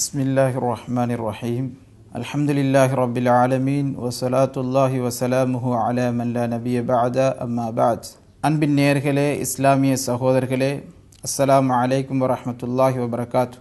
بسم الله الرحمن الرحيم الحمد لله رب العالمين وصلاة الله وسلامه على من لا نبي بعد أما بعد அன்பின் நேர்களே இஸ்லாமிய சகோதரர்களே அஸ்ஸலாம் அலைக்கும் வரமத்துல்லாஹி வபரகாத்து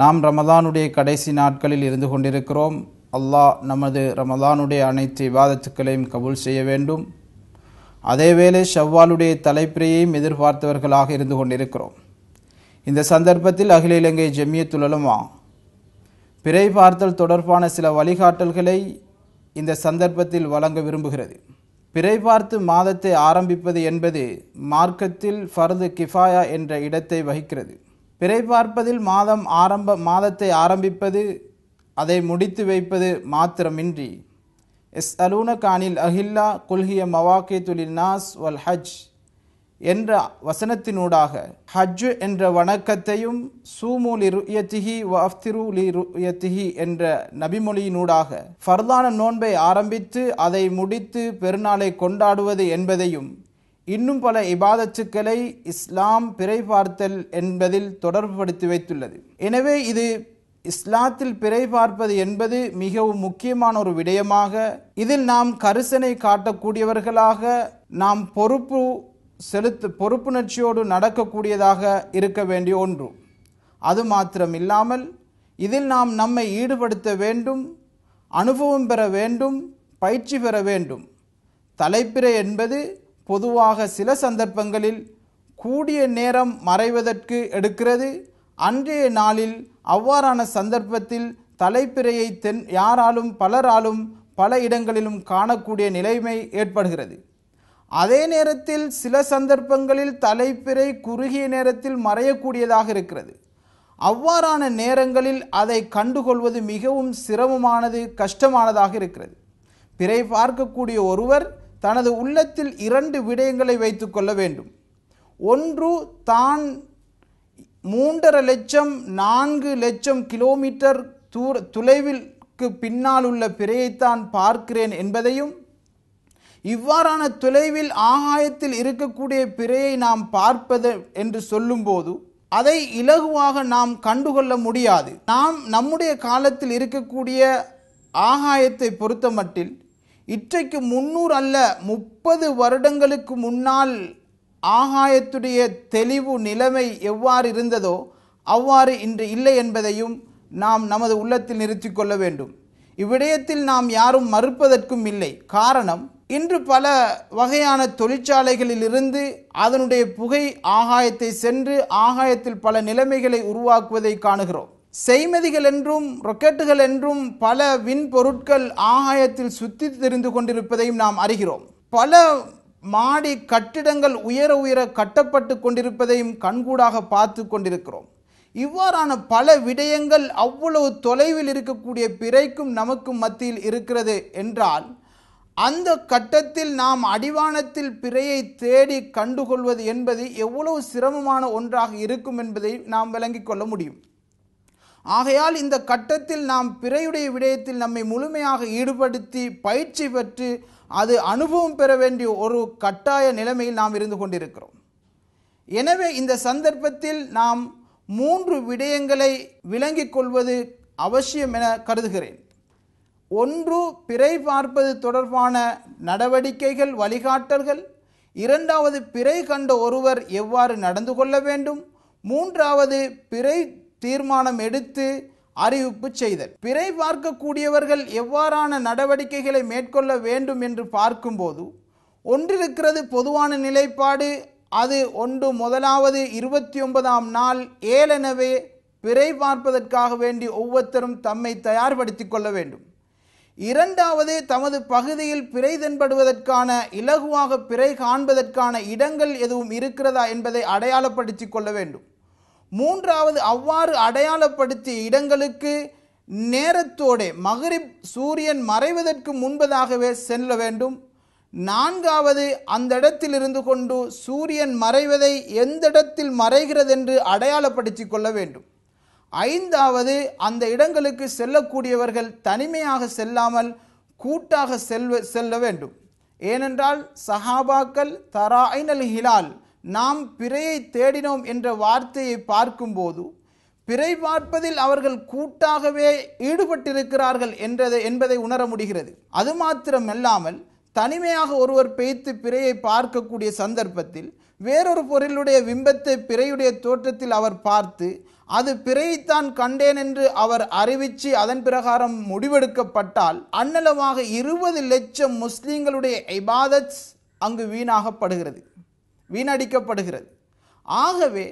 நாம் ரமதானுடைய கடைசி நாட்களில் இருந்து கொண்டிருக்கிறோம் அல்லாஹ் நமது ரமதானுடைய அனைத்து விவாதத்துக்களையும் கபூல் செய்ய வேண்டும் அதேவேளை ஷவ்வாலுடைய தலைப்பிரையையும் எதிர்பார்த்தவர்களாக இருந்து கொண்டிருக்கிறோம் இந்த சந்தர்ப்பத்தில் அகில இலங்கை ஜெமியத்துலலுமா பிறை பார்த்தல் தொடர்பான சில வழிகாட்டல்களை இந்த சந்தர்ப்பத்தில் வழங்க விரும்புகிறது பிறை பார்த்து மாதத்தை ஆரம்பிப்பது என்பது மார்க்கத்தில் ஃபர்து கிஃபாயா என்ற இடத்தை வகிக்கிறது பிறை பார்ப்பதில் மாதம் ஆரம்ப மாதத்தை ஆரம்பிப்பது அதை முடித்து வைப்பது மாத்திரமின்றி எஸ் அலூன கானில் அஹில்லா குல்ஹிய மவாக்கே துலில் நாஸ் வல் ஹஜ் என்ற வசனத்தினூடாக ஹஜ்ஜு என்ற வணக்கத்தையும் சூமு லி ருயத்திஹி வஃப்திரு லி ருயத்திஹி என்ற நபிமொழியினூடாக ஃபர்தான நோன்பை ஆரம்பித்து அதை முடித்து பெருநாளை கொண்டாடுவது என்பதையும் இன்னும் பல இபாதத்துக்களை இஸ்லாம் பிறை பார்த்தல் என்பதில் தொடர்புபடுத்தி வைத்துள்ளது எனவே இது இஸ்லாத்தில் பிறை பார்ப்பது என்பது மிகவும் முக்கியமான ஒரு விடயமாக இதில் நாம் கரிசனை காட்டக்கூடியவர்களாக நாம் பொறுப்பு செலுத்து பொறுப்புணர்ச்சியோடு நடக்கக்கூடியதாக இருக்க வேண்டிய ஒன்று அது மாத்திரம் இல்லாமல் இதில் நாம் நம்மை ஈடுபடுத்த வேண்டும் அனுபவம் பெற வேண்டும் பயிற்சி பெற வேண்டும் தலைப்பிறை என்பது பொதுவாக சில சந்தர்ப்பங்களில் கூடிய நேரம் மறைவதற்கு எடுக்கிறது அன்றைய நாளில் அவ்வாறான சந்தர்ப்பத்தில் தலைப்பிறையை தென் யாராலும் பலராலும் பல இடங்களிலும் காணக்கூடிய நிலைமை ஏற்படுகிறது அதே நேரத்தில் சில சந்தர்ப்பங்களில் தலைப்பிறை குறுகிய நேரத்தில் மறையக்கூடியதாக இருக்கிறது அவ்வாறான நேரங்களில் அதை கண்டுகொள்வது மிகவும் சிரமமானது கஷ்டமானதாக இருக்கிறது பிறை பார்க்கக்கூடிய ஒருவர் தனது உள்ளத்தில் இரண்டு விடயங்களை வைத்துக்கொள்ள வேண்டும் ஒன்று தான் மூன்றரை லட்சம் நான்கு லட்சம் கிலோமீட்டர் தூர தொலைவிற்கு பின்னால் உள்ள பிறையைத்தான் பார்க்கிறேன் என்பதையும் இவ்வாறான தொலைவில் ஆகாயத்தில் இருக்கக்கூடிய பிறையை நாம் பார்ப்பது என்று சொல்லும்போது அதை இலகுவாக நாம் கண்டுகொள்ள முடியாது நாம் நம்முடைய காலத்தில் இருக்கக்கூடிய ஆகாயத்தை பொறுத்த மட்டில் இற்றைக்கு முன்னூறு அல்ல முப்பது வருடங்களுக்கு முன்னால் ஆகாயத்துடைய தெளிவு நிலைமை எவ்வாறு இருந்ததோ அவ்வாறு இன்று இல்லை என்பதையும் நாம் நமது உள்ளத்தில் நிறுத்தி கொள்ள வேண்டும் இவ்விடயத்தில் நாம் யாரும் மறுப்பதற்கும் இல்லை காரணம் இன்று பல வகையான தொழிற்சாலைகளிலிருந்து அதனுடைய புகை ஆகாயத்தை சென்று ஆகாயத்தில் பல நிலைமைகளை உருவாக்குவதை காணுகிறோம் செய்மதிகள் என்றும் ரொக்கெட்டுகள் என்றும் பல விண்பொருட்கள் ஆகாயத்தில் சுத்தி தெரிந்து கொண்டிருப்பதையும் நாம் அறிகிறோம் பல மாடி கட்டிடங்கள் உயர உயர கட்டப்பட்டு கொண்டிருப்பதையும் கண்கூடாக பார்த்து கொண்டிருக்கிறோம் இவ்வாறான பல விடயங்கள் அவ்வளவு தொலைவில் இருக்கக்கூடிய பிறைக்கும் நமக்கும் மத்தியில் இருக்கிறது என்றால் அந்த கட்டத்தில் நாம் அடிவானத்தில் பிறையை தேடி கண்டுகொள்வது என்பது எவ்வளவு சிரமமான ஒன்றாக இருக்கும் என்பதை நாம் விளங்கிக் கொள்ள முடியும் ஆகையால் இந்த கட்டத்தில் நாம் பிறையுடைய விடயத்தில் நம்மை முழுமையாக ஈடுபடுத்தி பயிற்சி பெற்று அது அனுபவம் பெற வேண்டிய ஒரு கட்டாய நிலைமையில் நாம் இருந்து கொண்டிருக்கிறோம் எனவே இந்த சந்தர்ப்பத்தில் நாம் மூன்று விடயங்களை விளங்கிக் கொள்வது அவசியம் என கருதுகிறேன் ஒன்று பிறை பார்ப்பது தொடர்பான நடவடிக்கைகள் வழிகாட்டல்கள் இரண்டாவது பிறை கண்ட ஒருவர் எவ்வாறு நடந்து கொள்ள வேண்டும் மூன்றாவது பிறை தீர்மானம் எடுத்து அறிவிப்பு செய்தல் பிறை பார்க்கக்கூடியவர்கள் எவ்வாறான நடவடிக்கைகளை மேற்கொள்ள வேண்டும் என்று பார்க்கும்போது ஒன்றிருக்கிறது பொதுவான நிலைப்பாடு அது ஒன்று முதலாவது இருபத்தி ஒன்பதாம் நாள் ஏலெனவே பிறை பார்ப்பதற்காக வேண்டி ஒவ்வொருத்தரும் தம்மை தயார்படுத்திக் கொள்ள வேண்டும் இரண்டாவது தமது பகுதியில் பிறை தென்படுவதற்கான இலகுவாக பிறை காண்பதற்கான இடங்கள் எதுவும் இருக்கிறதா என்பதை அடையாளப்படுத்தி கொள்ள வேண்டும் மூன்றாவது அவ்வாறு அடையாளப்படுத்திய இடங்களுக்கு நேரத்தோடே மகரிப் சூரியன் மறைவதற்கு முன்பதாகவே செல்ல வேண்டும் நான்காவது அந்த இடத்தில் இருந்து கொண்டு சூரியன் மறைவதை எந்த இடத்தில் மறைகிறது என்று அடையாளப்படுத்தி கொள்ள வேண்டும் ஐந்தாவது அந்த இடங்களுக்கு செல்லக்கூடியவர்கள் தனிமையாக செல்லாமல் கூட்டாக செல்வ செல்ல வேண்டும் ஏனென்றால் சஹாபாக்கள் தராயினல் ஹிலால் நாம் பிறையை தேடினோம் என்ற வார்த்தையை பார்க்கும்போது பிறை பார்ப்பதில் அவர்கள் கூட்டாகவே ஈடுபட்டிருக்கிறார்கள் என்றதை என்பதை உணர முடிகிறது அது மாத்திரமல்லாமல் தனிமையாக ஒருவர் பெய்த்து பிறையை பார்க்கக்கூடிய சந்தர்ப்பத்தில் வேறொரு பொருளுடைய பிம்பத்தை பிறையுடைய தோற்றத்தில் அவர் பார்த்து அது பிறைத்தான் கண்டேன் என்று அவர் அறிவித்து அதன் பிரகாரம் முடிவெடுக்கப்பட்டால் அன்னலமாக இருபது லட்சம் முஸ்லீம்களுடைய இபாதத்ஸ் அங்கு வீணாகப்படுகிறது வீணடிக்கப்படுகிறது ஆகவே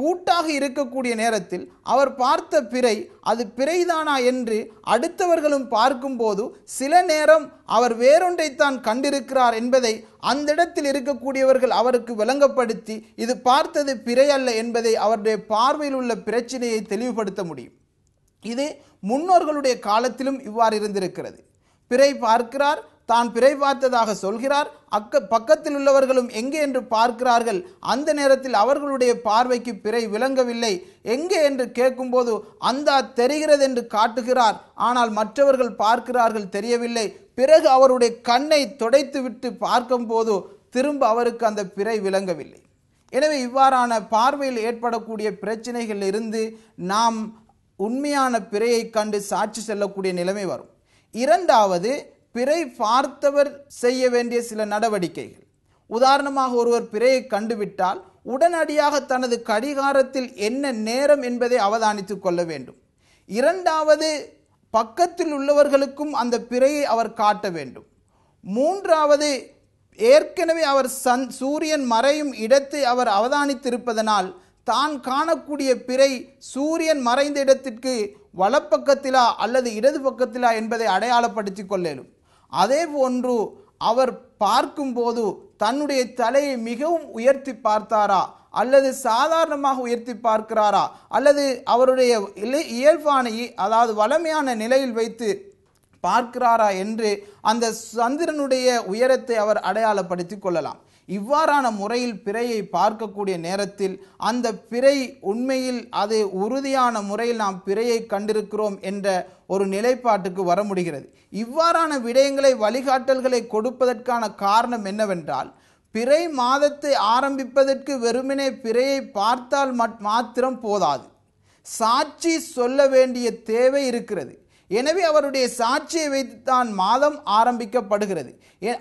கூட்டாக இருக்கக்கூடிய நேரத்தில் அவர் பார்த்த பிறை அது பிறைதானா என்று அடுத்தவர்களும் பார்க்கும்போது சில நேரம் அவர் வேறொன்றைத்தான் கண்டிருக்கிறார் என்பதை அந்த இடத்தில் இருக்கக்கூடியவர்கள் அவருக்கு விளங்கப்படுத்தி இது பார்த்தது பிறை அல்ல என்பதை அவருடைய பார்வையில் உள்ள பிரச்சனையை தெளிவுபடுத்த முடியும் இது முன்னோர்களுடைய காலத்திலும் இவ்வாறு இருந்திருக்கிறது பிறை பார்க்கிறார் தான் பிறை பார்த்ததாக சொல்கிறார் அக்க பக்கத்தில் உள்ளவர்களும் எங்கே என்று பார்க்கிறார்கள் அந்த நேரத்தில் அவர்களுடைய பார்வைக்கு பிறை விளங்கவில்லை எங்கே என்று கேட்கும்போது அந்தா தெரிகிறது என்று காட்டுகிறார் ஆனால் மற்றவர்கள் பார்க்கிறார்கள் தெரியவில்லை பிறகு அவருடைய கண்ணை துடைத்துவிட்டு பார்க்கும்போது திரும்ப அவருக்கு அந்த பிறை விளங்கவில்லை எனவே இவ்வாறான பார்வையில் ஏற்படக்கூடிய இருந்து நாம் உண்மையான பிறையை கண்டு சாட்சி செல்லக்கூடிய நிலைமை வரும் இரண்டாவது பிறை பார்த்தவர் செய்ய வேண்டிய சில நடவடிக்கைகள் உதாரணமாக ஒருவர் பிறையை கண்டுவிட்டால் உடனடியாக தனது கடிகாரத்தில் என்ன நேரம் என்பதை அவதானித்து கொள்ள வேண்டும் இரண்டாவது பக்கத்தில் உள்ளவர்களுக்கும் அந்த பிறையை அவர் காட்ட வேண்டும் மூன்றாவது ஏற்கனவே அவர் சன் சூரியன் மறையும் இடத்தை அவர் அவதானித்திருப்பதனால் தான் காணக்கூடிய பிறை சூரியன் மறைந்த இடத்திற்கு வலப்பக்கத்திலா அல்லது இடது பக்கத்திலா என்பதை அடையாளப்படுத்திக் கொள்ளலும் அதே போன்று அவர் பார்க்கும்போது தன்னுடைய தலையை மிகவும் உயர்த்தி பார்த்தாரா அல்லது சாதாரணமாக உயர்த்தி பார்க்கிறாரா அல்லது அவருடைய இயல்பான அதாவது வளமையான நிலையில் வைத்து பார்க்கிறாரா என்று அந்த சந்திரனுடைய உயரத்தை அவர் அடையாளப்படுத்தி கொள்ளலாம் இவ்வாறான முறையில் பிறையை பார்க்கக்கூடிய நேரத்தில் அந்த பிறை உண்மையில் அது உறுதியான முறையில் நாம் பிறையை கண்டிருக்கிறோம் என்ற ஒரு நிலைப்பாட்டுக்கு வர முடிகிறது இவ்வாறான விடயங்களை வழிகாட்டல்களை கொடுப்பதற்கான காரணம் என்னவென்றால் பிறை மாதத்தை ஆரம்பிப்பதற்கு வெறுமனே பிறையை பார்த்தால் மாத்திரம் போதாது சாட்சி சொல்ல வேண்டிய தேவை இருக்கிறது எனவே அவருடைய சாட்சியை வைத்துத்தான் மாதம் ஆரம்பிக்கப்படுகிறது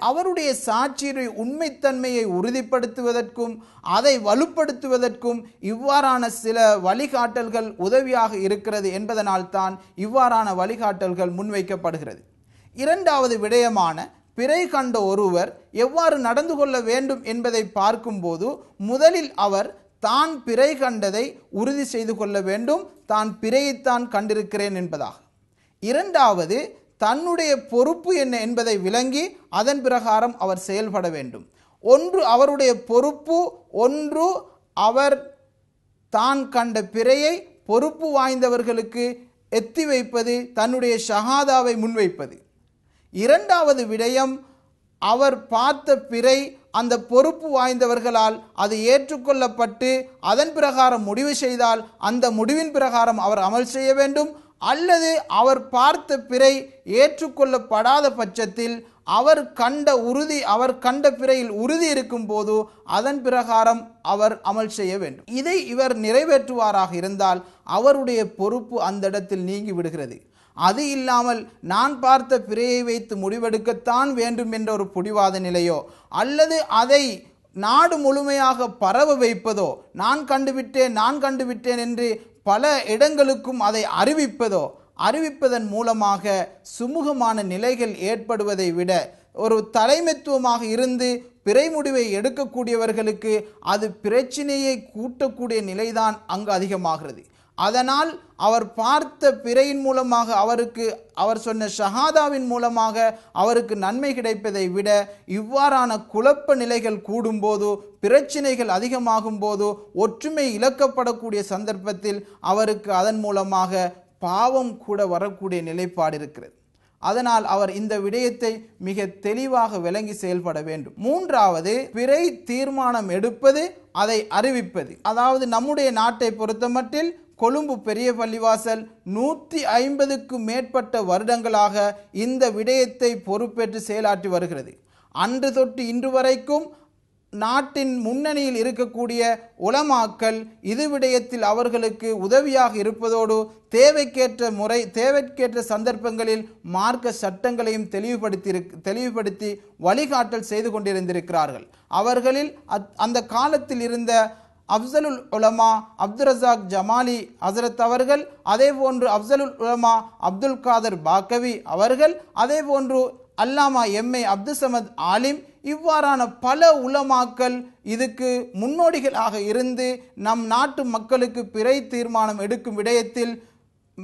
அவருடைய சாட்சியுடைய உண்மைத்தன்மையை உறுதிப்படுத்துவதற்கும் அதை வலுப்படுத்துவதற்கும் இவ்வாறான சில வழிகாட்டல்கள் உதவியாக இருக்கிறது என்பதனால் தான் இவ்வாறான வழிகாட்டல்கள் முன்வைக்கப்படுகிறது இரண்டாவது விடயமான பிறை கண்ட ஒருவர் எவ்வாறு நடந்து கொள்ள வேண்டும் என்பதை பார்க்கும்போது முதலில் அவர் தான் பிறை கண்டதை உறுதி செய்து கொள்ள வேண்டும் தான் பிறையைத்தான் கண்டிருக்கிறேன் என்பதாக இரண்டாவது தன்னுடைய பொறுப்பு என்ன என்பதை விளங்கி அதன் பிரகாரம் அவர் செயல்பட வேண்டும் ஒன்று அவருடைய பொறுப்பு ஒன்று அவர் தான் கண்ட பிறையை பொறுப்பு வாய்ந்தவர்களுக்கு எத்தி வைப்பது தன்னுடைய ஷஹாதாவை முன்வைப்பது இரண்டாவது விடயம் அவர் பார்த்த பிறை அந்த பொறுப்பு வாய்ந்தவர்களால் அது ஏற்றுக்கொள்ளப்பட்டு அதன் பிரகாரம் முடிவு செய்தால் அந்த முடிவின் பிரகாரம் அவர் அமல் செய்ய வேண்டும் அல்லது அவர் பார்த்த பிறை ஏற்றுக்கொள்ளப்படாத பட்சத்தில் அவர் கண்ட உறுதி அவர் கண்ட பிறையில் உறுதி இருக்கும் போது அதன் பிரகாரம் அவர் அமல் செய்ய வேண்டும் இதை இவர் நிறைவேற்றுவாராக இருந்தால் அவருடைய பொறுப்பு அந்த இடத்தில் நீங்கி விடுகிறது அது இல்லாமல் நான் பார்த்த பிறையை வைத்து முடிவெடுக்கத்தான் வேண்டும் என்ற ஒரு புடிவாத நிலையோ அல்லது அதை நாடு முழுமையாக பரவ வைப்பதோ நான் கண்டுவிட்டேன் நான் கண்டுவிட்டேன் என்று பல இடங்களுக்கும் அதை அறிவிப்பதோ அறிவிப்பதன் மூலமாக சுமூகமான நிலைகள் ஏற்படுவதை விட ஒரு தலைமைத்துவமாக இருந்து பிறை முடிவை எடுக்கக்கூடியவர்களுக்கு அது பிரச்சனையை கூட்டக்கூடிய நிலைதான் அங்கு அதிகமாகிறது அதனால் அவர் பார்த்த பிறையின் மூலமாக அவருக்கு அவர் சொன்ன ஷஹாதாவின் மூலமாக அவருக்கு நன்மை கிடைப்பதை விட இவ்வாறான குழப்ப நிலைகள் கூடும்போதோ பிரச்சனைகள் அதிகமாகும் போதோ ஒற்றுமை இழக்கப்படக்கூடிய சந்தர்ப்பத்தில் அவருக்கு அதன் மூலமாக பாவம் கூட வரக்கூடிய நிலைப்பாடு இருக்கிறது அதனால் அவர் இந்த விடயத்தை மிக தெளிவாக விளங்கி செயல்பட வேண்டும் மூன்றாவது பிறை தீர்மானம் எடுப்பது அதை அறிவிப்பது அதாவது நம்முடைய நாட்டை பொறுத்தமட்டில் கொழும்பு பெரிய பள்ளிவாசல் நூற்றி ஐம்பதுக்கும் மேற்பட்ட வருடங்களாக இந்த விடயத்தை பொறுப்பேற்று செயலாற்றி வருகிறது அன்று தொட்டு இன்று வரைக்கும் நாட்டின் முன்னணியில் இருக்கக்கூடிய உலமாக்கல் இது விடயத்தில் அவர்களுக்கு உதவியாக இருப்பதோடு தேவைக்கேற்ற முறை தேவைக்கேற்ற சந்தர்ப்பங்களில் மார்க்க சட்டங்களையும் தெளிவுபடுத்தி தெளிவுபடுத்தி வழிகாட்டல் செய்து கொண்டிருந்திருக்கிறார்கள் அவர்களில் அந்த காலத்தில் இருந்த அப்சலுல் உலமா அப்துல் ரசாக் ஜமாலி ஹசரத் அவர்கள் அதே போன்று அப்சலுல் உலமா அப்துல் காதர் பாக்கவி அவர்கள் அதே போன்று அல்லாமா எம்ஏ அப்துல் சமத் ஆலிம் இவ்வாறான பல உலமாக்கள் இதுக்கு முன்னோடிகளாக இருந்து நம் நாட்டு மக்களுக்கு பிறை தீர்மானம் எடுக்கும் விடயத்தில்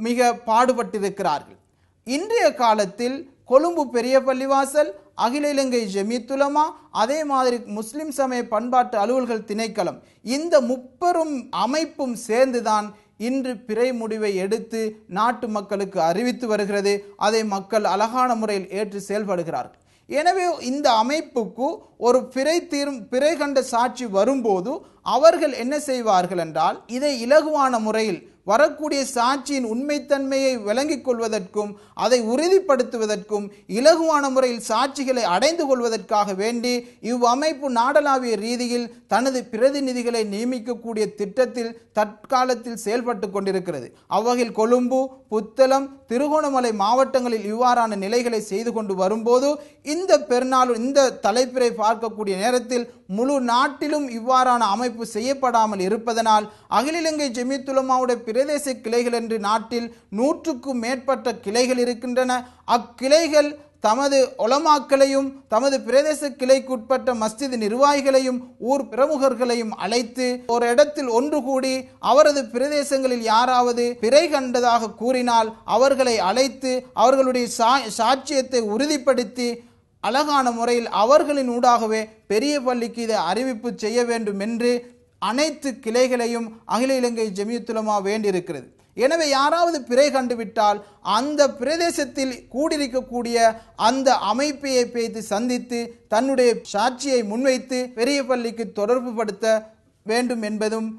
மிக பாடுபட்டிருக்கிறார்கள் இன்றைய காலத்தில் கொழும்பு பெரிய பள்ளிவாசல் அகில இலங்கை ஜெமித்துலமா அதே மாதிரி முஸ்லிம் சமய பண்பாட்டு அலுவல்கள் திணைக்களம் இந்த முப்பெரும் அமைப்பும் சேர்ந்துதான் இன்று பிறை முடிவை எடுத்து நாட்டு மக்களுக்கு அறிவித்து வருகிறது அதை மக்கள் அழகான முறையில் ஏற்று செயல்படுகிறார்கள் எனவே இந்த அமைப்புக்கு ஒரு பிறை தீரும் பிறை கண்ட சாட்சி வரும்போது அவர்கள் என்ன செய்வார்கள் என்றால் இதை இலகுவான முறையில் வரக்கூடிய சாட்சியின் உண்மைத்தன்மையை விளங்கிக் கொள்வதற்கும் அதை உறுதிப்படுத்துவதற்கும் இலகுவான முறையில் சாட்சிகளை அடைந்து கொள்வதற்காக வேண்டி இவ்வமைப்பு நாடளாவிய ரீதியில் தனது பிரதிநிதிகளை நியமிக்கக்கூடிய திட்டத்தில் தற்காலத்தில் செயல்பட்டு கொண்டிருக்கிறது அவ்வகையில் கொழும்பு புத்தளம் திருகோணமலை மாவட்டங்களில் இவ்வாறான நிலைகளை செய்து கொண்டு வரும்போது இந்த பெருநாள் இந்த தலைப்பிறை பார்க்கக்கூடிய நேரத்தில் முழு நாட்டிலும் இவ்வாறான அமைப்பு அமைப்பு செய்யப்படாமல் இருப்பதனால் அகில இலங்கை ஜெமித்துலமாவுடைய பிரதேச கிளைகள் என்று நாட்டில் நூற்றுக்கும் மேற்பட்ட கிளைகள் இருக்கின்றன அக்கிளைகள் தமது ஒலமாக்களையும் தமது பிரதேச கிளைக்குட்பட்ட மஸ்ஜித் நிர்வாகிகளையும் ஊர் பிரமுகர்களையும் அழைத்து ஒரு இடத்தில் ஒன்று கூடி அவரது பிரதேசங்களில் யாராவது பிறை கண்டதாக கூறினால் அவர்களை அழைத்து அவர்களுடைய சாட்சியத்தை உறுதிப்படுத்தி அழகான முறையில் அவர்களின் ஊடாகவே பெரிய பள்ளிக்கு இதை அறிவிப்பு செய்ய வேண்டும் என்று அனைத்து கிளைகளையும் அகில இலங்கை ஜெமியத்துலமா வேண்டியிருக்கிறது எனவே யாராவது பிறை கண்டுவிட்டால் அந்த பிரதேசத்தில் கூடியிருக்கக்கூடிய அந்த அமைப்பையை பேத்து சந்தித்து தன்னுடைய சாட்சியை முன்வைத்து பெரிய பள்ளிக்கு தொடர்பு படுத்த வேண்டும் என்பதும்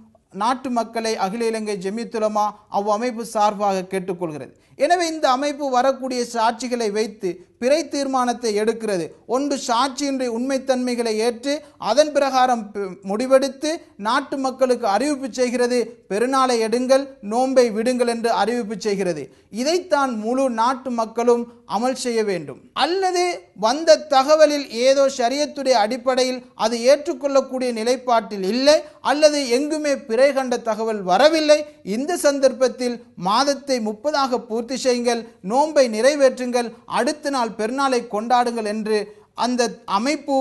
நாட்டு மக்களை அகில இலங்கை ஜெமித்துலமா அவ்வமைப்பு சார்பாக கேட்டுக்கொள்கிறது எனவே இந்த அமைப்பு வரக்கூடிய சாட்சிகளை வைத்து பிறை தீர்மானத்தை எடுக்கிறது ஒன்று சாட்சியின்றி உண்மைத்தன்மைகளை ஏற்று அதன் பிரகாரம் முடிவெடுத்து நாட்டு மக்களுக்கு அறிவிப்பு செய்கிறது பெருநாளை எடுங்கள் நோன்பை விடுங்கள் என்று அறிவிப்பு செய்கிறது இதைத்தான் முழு நாட்டு மக்களும் அமல் செய்ய வேண்டும் அல்லது வந்த தகவலில் ஏதோ சரியத்துடைய அடிப்படையில் அது ஏற்றுக்கொள்ளக்கூடிய நிலைப்பாட்டில் இல்லை அல்லது எங்குமே பிறை கண்ட தகவல் வரவில்லை இந்த சந்தர்ப்பத்தில் மாதத்தை முப்பதாக பூ பூர்த்தி செய்யுங்கள் நோன்பை நிறைவேற்றுங்கள் அடுத்த நாள் பெருநாளை கொண்டாடுங்கள் என்று அந்த அமைப்பு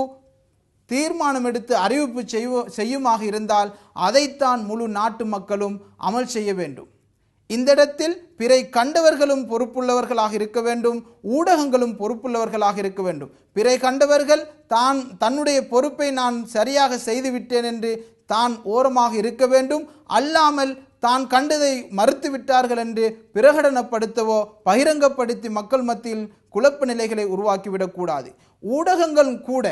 தீர்மானம் எடுத்து அறிவிப்பு செய்யுமாக இருந்தால் அதைத்தான் முழு நாட்டு மக்களும் அமல் செய்ய வேண்டும் இந்த இடத்தில் பிறை கண்டவர்களும் பொறுப்புள்ளவர்களாக இருக்க வேண்டும் ஊடகங்களும் பொறுப்புள்ளவர்களாக இருக்க வேண்டும் பிறை கண்டவர்கள் தான் தன்னுடைய பொறுப்பை நான் சரியாக செய்துவிட்டேன் என்று தான் ஓரமாக இருக்க வேண்டும் அல்லாமல் தான் கண்டதை மறுத்து விட்டார்கள் என்று பிரகடனப்படுத்தவோ பகிரங்கப்படுத்தி மக்கள் மத்தியில் குழப்ப நிலைகளை உருவாக்கிவிடக்கூடாது ஊடகங்கள் கூட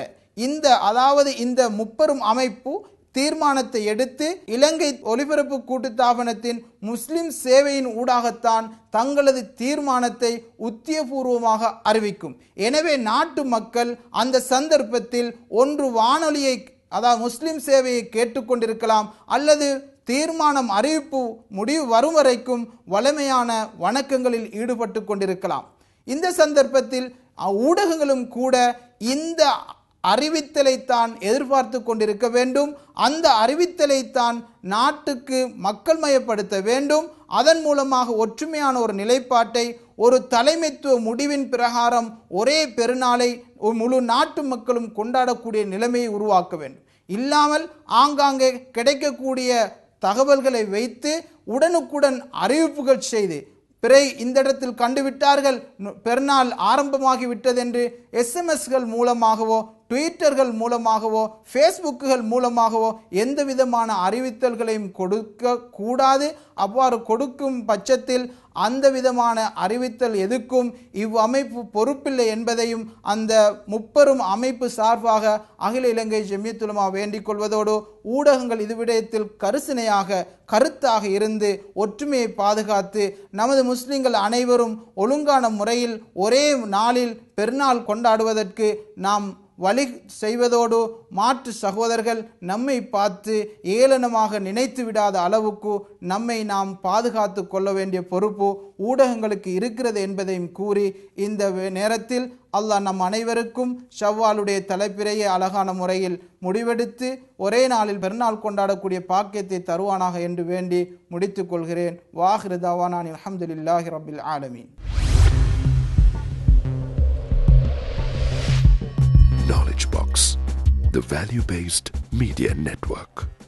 இந்த அதாவது இந்த முப்பெரும் அமைப்பு தீர்மானத்தை எடுத்து இலங்கை ஒலிபரப்பு கூட்டுத்தாபனத்தின் முஸ்லிம் சேவையின் ஊடாகத்தான் தங்களது தீர்மானத்தை உத்தியபூர்வமாக அறிவிக்கும் எனவே நாட்டு மக்கள் அந்த சந்தர்ப்பத்தில் ஒன்று வானொலியை அதாவது முஸ்லிம் சேவையை கேட்டுக்கொண்டிருக்கலாம் அல்லது தீர்மானம் அறிவிப்பு முடிவு வரும் வரைக்கும் வலிமையான வணக்கங்களில் ஈடுபட்டு கொண்டிருக்கலாம் இந்த சந்தர்ப்பத்தில் ஊடகங்களும் கூட இந்த அறிவித்தலைத்தான் எதிர்பார்த்து கொண்டிருக்க வேண்டும் அந்த அறிவித்தலைத்தான் நாட்டுக்கு மக்கள் மயப்படுத்த வேண்டும் அதன் மூலமாக ஒற்றுமையான ஒரு நிலைப்பாட்டை ஒரு தலைமைத்துவ முடிவின் பிரகாரம் ஒரே பெருநாளை முழு நாட்டு மக்களும் கொண்டாடக்கூடிய நிலைமையை உருவாக்க வேண்டும் இல்லாமல் ஆங்காங்கே கிடைக்கக்கூடிய தகவல்களை வைத்து உடனுக்குடன் அறிவிப்புகள் செய்து பிறை இந்த இடத்தில் கண்டுவிட்டார்கள் பெருநாள் ஆரம்பமாகிவிட்டது என்று எஸ்எம்எஸ்கள் மூலமாகவோ ட்விட்டர்கள் மூலமாகவோ ஃபேஸ்புக்குகள் மூலமாகவோ எந்த விதமான அறிவித்தல்களையும் கொடுக்க கூடாது அவ்வாறு கொடுக்கும் பட்சத்தில் அந்த விதமான அறிவித்தல் எதுக்கும் இவ்வமைப்பு பொறுப்பில்லை என்பதையும் அந்த முப்பெரும் அமைப்பு சார்பாக அகில இலங்கை ஜெமியத்துலமா வேண்டிக் கொள்வதோடு ஊடகங்கள் இது விடயத்தில் கருசினையாக கருத்தாக இருந்து ஒற்றுமையை பாதுகாத்து நமது முஸ்லிம்கள் அனைவரும் ஒழுங்கான முறையில் ஒரே நாளில் பெருநாள் கொண்டாடுவதற்கு நாம் வழி செய்வதோடு மாற்று சகோதரர்கள் நம்மை பார்த்து ஏளனமாக நினைத்து விடாத அளவுக்கு நம்மை நாம் பாதுகாத்து கொள்ள வேண்டிய பொறுப்பு ஊடகங்களுக்கு இருக்கிறது என்பதையும் கூறி இந்த நேரத்தில் அல்லாஹ் நம் அனைவருக்கும் ஷவ்வாலுடைய தலைப்பிறையே அழகான முறையில் முடிவெடுத்து ஒரே நாளில் பெருநாள் கொண்டாடக்கூடிய பாக்கியத்தை தருவானாக என்று வேண்டி முடித்துக்கொள்கிறேன் வாஹிருதாவானான் அலமதுல்லாஹி ரபில் ஆலமீன் Knowledge Box, the value based media network.